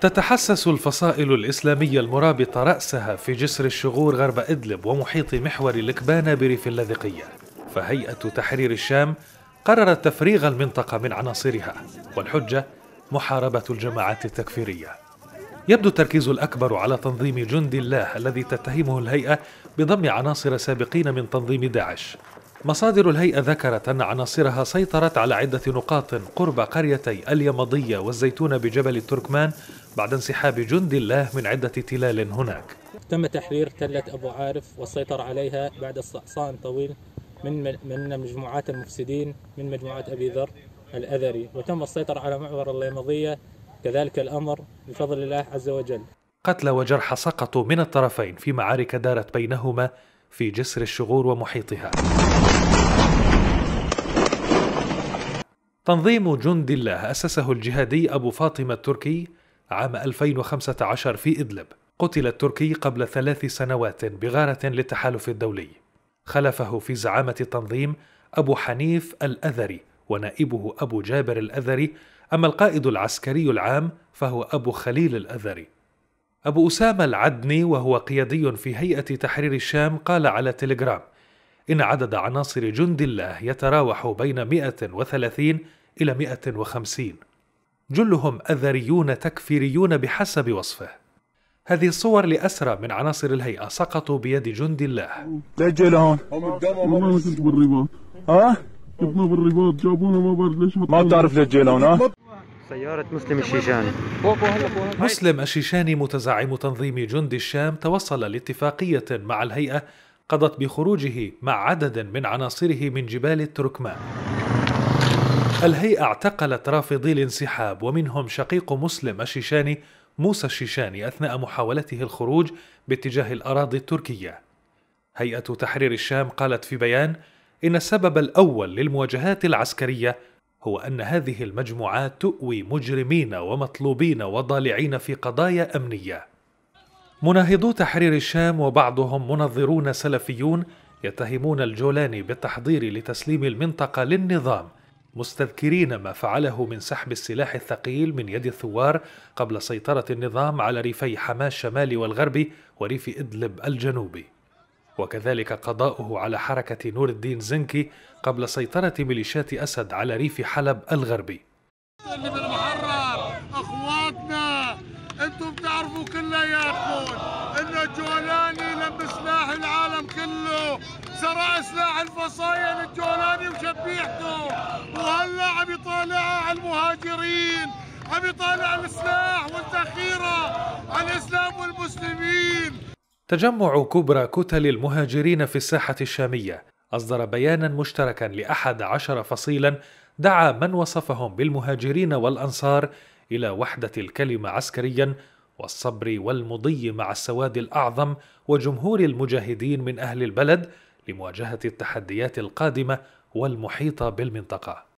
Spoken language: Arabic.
تتحسس الفصائل الإسلامية المرابطة رأسها في جسر الشغور غرب إدلب ومحيط محور الكبانة بريف اللاذقية فهيئة تحرير الشام قررت تفريغ المنطقة من عناصرها والحجة محاربة الجماعات التكفيرية يبدو التركيز الأكبر على تنظيم جند الله الذي تتهمه الهيئة بضم عناصر سابقين من تنظيم داعش مصادر الهيئة ذكرت أن عناصرها سيطرت على عدة نقاط قرب قريتي اليمضية والزيتون بجبل التركمان بعد انسحاب جند الله من عدة تلال هناك تم تحرير تلة أبو عارف والسيطرة عليها بعد استعصاء طويل من من مجموعات المفسدين من مجموعة أبي ذر الأذري وتم السيطرة على معبر اليمضية كذلك الأمر بفضل الله عز وجل قتلى وجرحى سقطوا من الطرفين في معارك دارت بينهما في جسر الشغور ومحيطها تنظيم جند الله أسسه الجهادي أبو فاطمة التركي عام 2015 في إدلب قتل التركي قبل ثلاث سنوات بغارة للتحالف الدولي خلفه في زعامة التنظيم أبو حنيف الأذري ونائبه أبو جابر الأذري أما القائد العسكري العام فهو أبو خليل الأذري أبو أسامة العدني وهو قيادي في هيئة تحرير الشام قال على تليجرام إن عدد عناصر جند الله يتراوح بين 130 إلى 150 جلهم أذريون تكفيريون بحسب وصفه هذه الصور لأسرى من عناصر الهيئة سقطوا بيد جند الله تأجل ما كنت بالرباط ها؟ بالرباط جابونا ما بعرف ليش ما بتعرف ليش جيلون ها؟ سيارة مسلم الشيشاني مسلم الشيشاني متزعم تنظيم جند الشام توصل لاتفاقية مع الهيئة قضت بخروجه مع عدد من عناصره من جبال التركمان الهيئة اعتقلت رافضي الانسحاب ومنهم شقيق مسلم الشيشاني موسى الشيشاني أثناء محاولته الخروج باتجاه الأراضي التركية هيئة تحرير الشام قالت في بيان إن السبب الأول للمواجهات العسكرية هو أن هذه المجموعات تؤوي مجرمين ومطلوبين وضالعين في قضايا أمنية. مناهضو تحرير الشام وبعضهم منظرون سلفيون يتهمون الجولاني بالتحضير لتسليم المنطقة للنظام مستذكرين ما فعله من سحب السلاح الثقيل من يد الثوار قبل سيطرة النظام على ريفي حماة الشمالي والغربي وريف إدلب الجنوبي وكذلك قضاؤه على حركة نور الدين زنكي قبل سيطرة ميليشيات أسد على ريف حلب الغربي اللي بالمحرر أخواتنا أنتم بتعرفوا كلياتكم إن الجولاني لم سلاح العالم كله سرق سلاح الفصايل الجولاني وشبيحته وهلا عم يطالعها على المهاجرين عم يطالع السلاح والذخيرة على الإسلام والمسلمين تجمع كبرى كتل المهاجرين في الساحة الشامية أصدر بيانا مشتركا لأحد عشر فصيلا دعا من وصفهم بالمهاجرين والأنصار إلى وحدة الكلمة عسكريا والصبر والمضي مع السواد الأعظم وجمهور المجاهدين من أهل البلد لمواجهة التحديات القادمة والمحيطة بالمنطقة